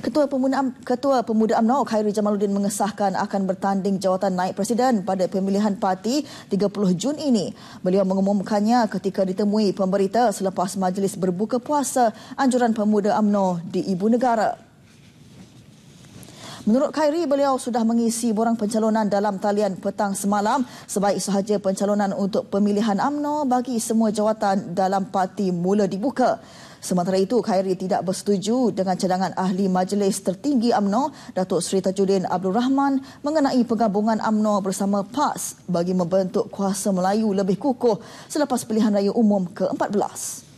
Ketua Pemuda Ketua Pemuda UMNO Khairi Jamaluddin mengesahkan akan bertanding jawatan naik presiden pada pemilihan parti 30 Jun ini. Beliau mengumumkannya ketika ditemui pemberita selepas majlis berbuka puasa anjuran Pemuda UMNO di ibu negara. Menurut Khairi, beliau sudah mengisi borang pencalonan dalam talian petang semalam sebaik sahaja pencalonan untuk pemilihan AMNO bagi semua jawatan dalam parti mula dibuka. Sementara itu, Khairi tidak bersetuju dengan cadangan ahli majlis tertinggi AMNO Datuk Seri Tajuddin Abdul Rahman mengenai penggabungan AMNO bersama PAS bagi membentuk kuasa Melayu lebih kukuh selepas pilihan raya umum ke-14.